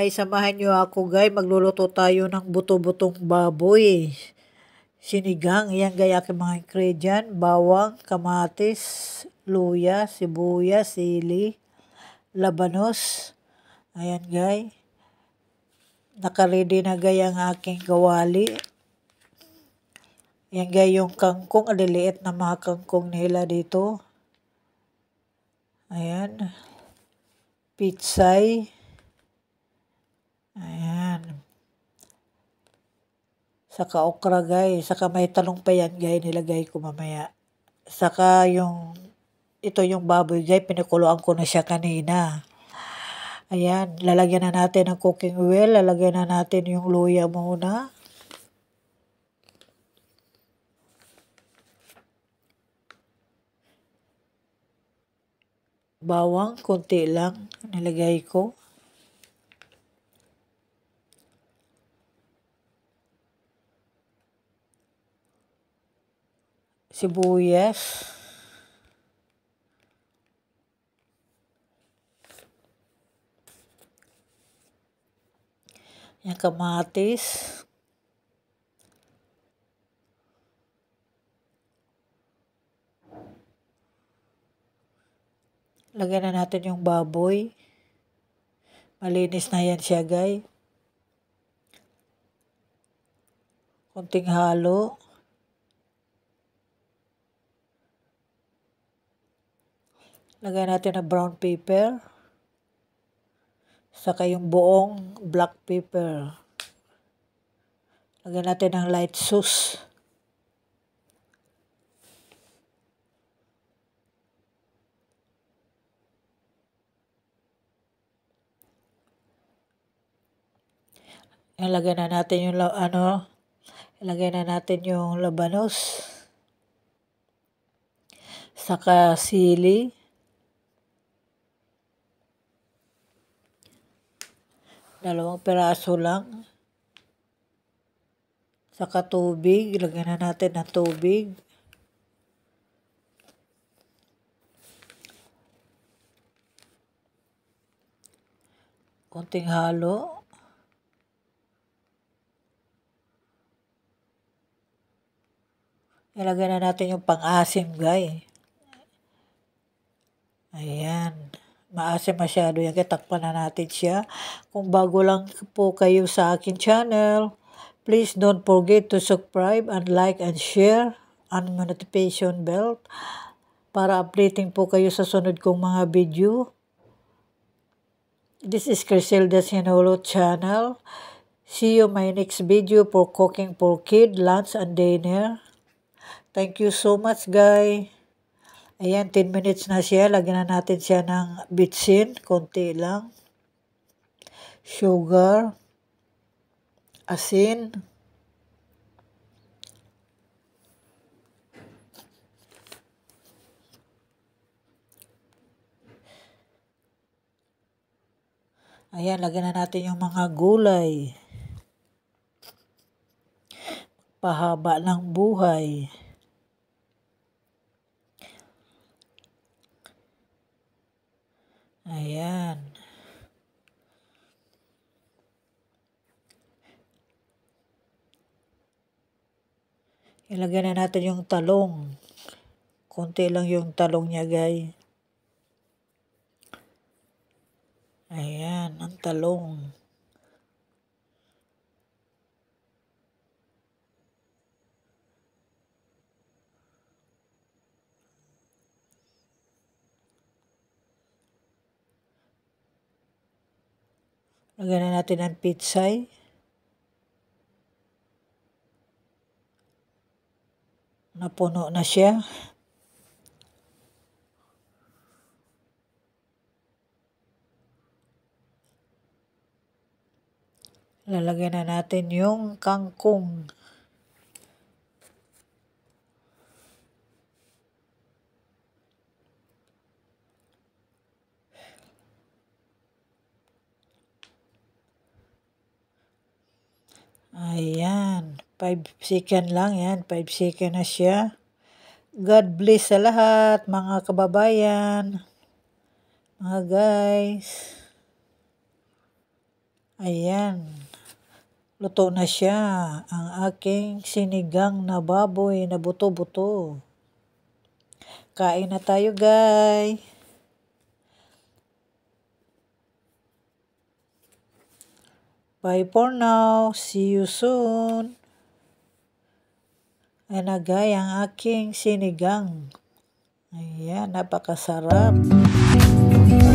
ay samahan niyo ako guys. Magluluto tayo ng buto-butong baboy. Sinigang, yan gaya aking mga ingredient. Bawang, kamatis, luya, sibuyas, sili, labanos. Ayan guys. Nakaredy na gaya ang aking gawali. Yan gaya yung kangkong. Aliliit na mga kangkong nila dito. Ayan. Pitsay. Ayan. Saka okra, guys. Saka may talong pa yan, guys. Nilagay ko mamaya. Saka yung, ito yung baboy, guys. Pinikuloan ko na siya kanina. Ayan. Lalagyan na natin ng cooking oil. Lalagyan na natin yung luya muna. bawang konti lang nilagay ko sibuyas. Yan, kamatis. Lagyan na natin yung baboy. Malinis na yan siya, guys. Konting halo. Lagay natin na brown paper. Saka yung buong black paper. Lagyan natin ng light sauce. Ilagay na natin yung ano, ilagay na natin yung labanos. Saka sili. Dalawang piraso lang. Saka tubig. Ilagyan na natin ng tubig. konting halo. Ilagyan na natin yung pang-asim, guys. Ayan maasa masyado yan. Katakpan na natin siya. Kung bago lang po kayo sa akin channel, please don't forget to subscribe and like and share and notification bell para updating po kayo sa sunod kong mga video. This is Crisilda Sinolo channel. See you my next video for cooking for kid, lunch, and dinner. Thank you so much, guys. Ayan, 10 minutes na siya. Lagyan na natin siya ng bitsin. Konti lang. Sugar. Asin. Ayan, lagyan na natin yung mga gulay. Pahaba ng buhay. Ayan. Ilagay na natin yung talong. Konti lang yung talong niya, guys. Ayan, ang talong. Lagyan na natin ang pitsay. Napuno na siya. Lalagyan na natin yung kangkong. Ayan. 5 second lang yan. 5 second na siya. God bless sa lahat, mga kababayan. Mga guys. Ayan. Luto na siya. Ang aking sinigang na baboy na buto-buto. Kain na tayo, guys. Bye for now. See you soon. Ay yang aking sinigang. Ayan, napakasarap.